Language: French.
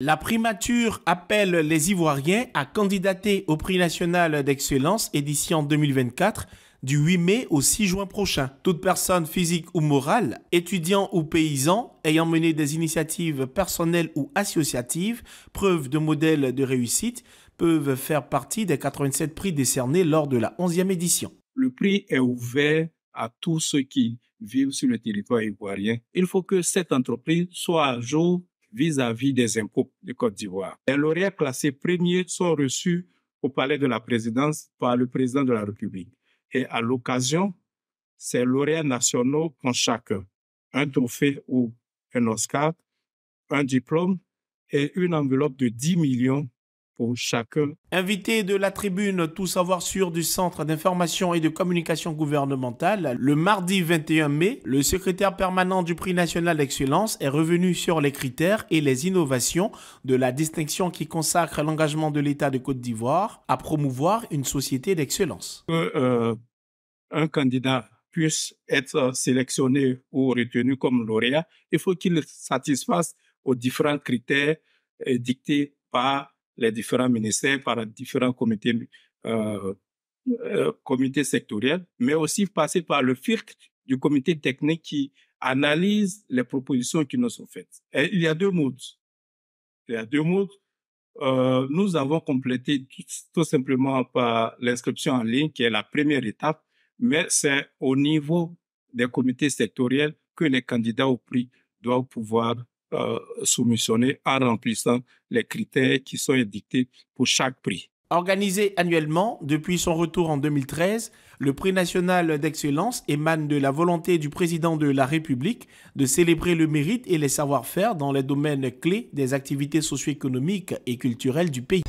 La primature appelle les Ivoiriens à candidater au prix national d'excellence édition 2024 du 8 mai au 6 juin prochain. Toute personne physique ou morale, étudiant ou paysan, ayant mené des initiatives personnelles ou associatives, preuve de modèle de réussite, peuvent faire partie des 87 prix décernés lors de la 11e édition. Le prix est ouvert à tous ceux qui vivent sur le territoire ivoirien. Il faut que cette entreprise soit à jour vis-à-vis des impôts de Côte d'Ivoire. Les lauréats classés premiers sont reçus au palais de la présidence par le président de la République. Et à l'occasion, ces lauréats nationaux ont chacun un trophée ou un Oscar, un diplôme et une enveloppe de 10 millions pour chacun. Invité de la tribune Tout savoir sur du Centre d'information et de communication gouvernementale, le mardi 21 mai, le secrétaire permanent du prix national d'excellence est revenu sur les critères et les innovations de la distinction qui consacre l'engagement de l'État de Côte d'Ivoire à promouvoir une société d'excellence. Euh, un candidat puisse être sélectionné ou retenu comme lauréat, il faut qu'il satisfasse aux différents critères euh, dictés par les différents ministères, par différents comités, euh, euh, comités sectoriels, mais aussi passer par le FIRC du comité technique qui analyse les propositions qui nous sont faites. il y a deux modes. Il y a deux modes. Euh, nous avons complété tout simplement par l'inscription en ligne, qui est la première étape, mais c'est au niveau des comités sectoriels que les candidats au prix doivent pouvoir euh, soumissionnés en remplissant les critères qui sont édictés pour chaque prix. Organisé annuellement depuis son retour en 2013, le prix national d'excellence émane de la volonté du président de la République de célébrer le mérite et les savoir-faire dans les domaines clés des activités socio-économiques et culturelles du pays.